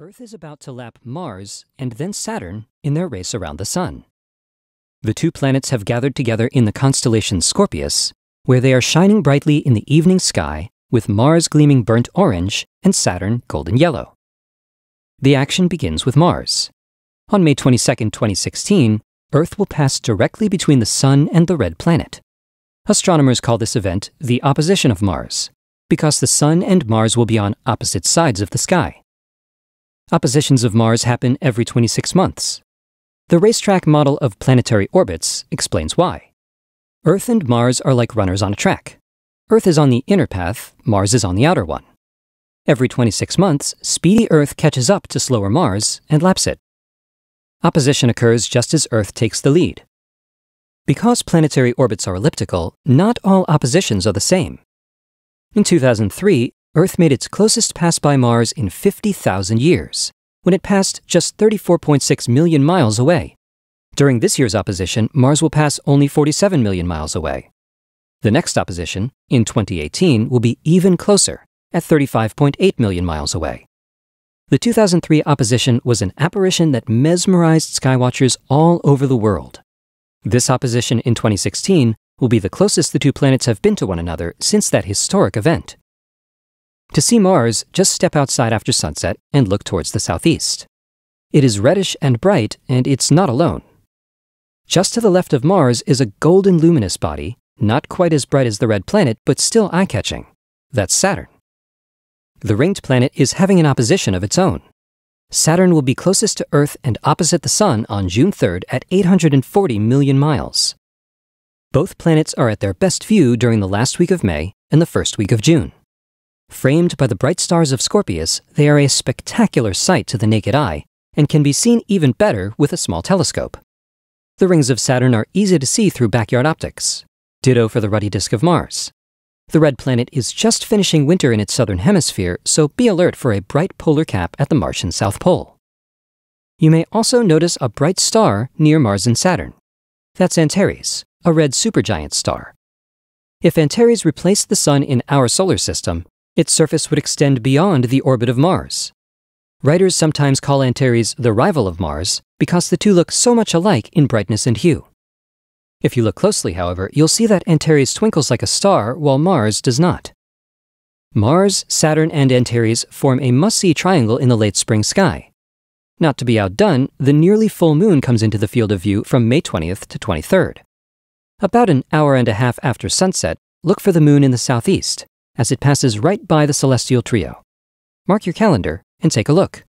Earth is about to lap Mars and then Saturn in their race around the Sun. The two planets have gathered together in the constellation Scorpius, where they are shining brightly in the evening sky, with Mars gleaming burnt orange and Saturn golden yellow. The action begins with Mars. On May 22, 2016, Earth will pass directly between the Sun and the red planet. Astronomers call this event the opposition of Mars, because the Sun and Mars will be on opposite sides of the sky. Oppositions of Mars happen every 26 months. The racetrack model of planetary orbits explains why. Earth and Mars are like runners on a track. Earth is on the inner path, Mars is on the outer one. Every 26 months, speedy Earth catches up to slower Mars and laps it. Opposition occurs just as Earth takes the lead. Because planetary orbits are elliptical, not all oppositions are the same. In 2003, Earth made its closest pass by Mars in 50,000 years, when it passed just 34.6 million miles away. During this year's opposition, Mars will pass only 47 million miles away. The next opposition, in 2018, will be even closer, at 35.8 million miles away. The 2003 opposition was an apparition that mesmerized skywatchers all over the world. This opposition in 2016 will be the closest the two planets have been to one another since that historic event. To see Mars, just step outside after sunset and look towards the southeast. It is reddish and bright, and it's not alone. Just to the left of Mars is a golden luminous body, not quite as bright as the red planet, but still eye catching. That's Saturn. The ringed planet is having an opposition of its own. Saturn will be closest to Earth and opposite the Sun on June 3rd at 840 million miles. Both planets are at their best view during the last week of May and the first week of June. Framed by the bright stars of Scorpius, they are a spectacular sight to the naked eye and can be seen even better with a small telescope. The rings of Saturn are easy to see through backyard optics. Ditto for the ruddy disk of Mars. The red planet is just finishing winter in its southern hemisphere, so be alert for a bright polar cap at the Martian South Pole. You may also notice a bright star near Mars and Saturn. That's Antares, a red supergiant star. If Antares replaced the Sun in our solar system, its surface would extend beyond the orbit of Mars. Writers sometimes call Antares the rival of Mars because the two look so much alike in brightness and hue. If you look closely, however, you'll see that Antares twinkles like a star while Mars does not. Mars, Saturn, and Antares form a must-see triangle in the late spring sky. Not to be outdone, the nearly full moon comes into the field of view from May 20th to 23rd. About an hour and a half after sunset, look for the moon in the southeast as it passes right by the celestial trio. Mark your calendar and take a look.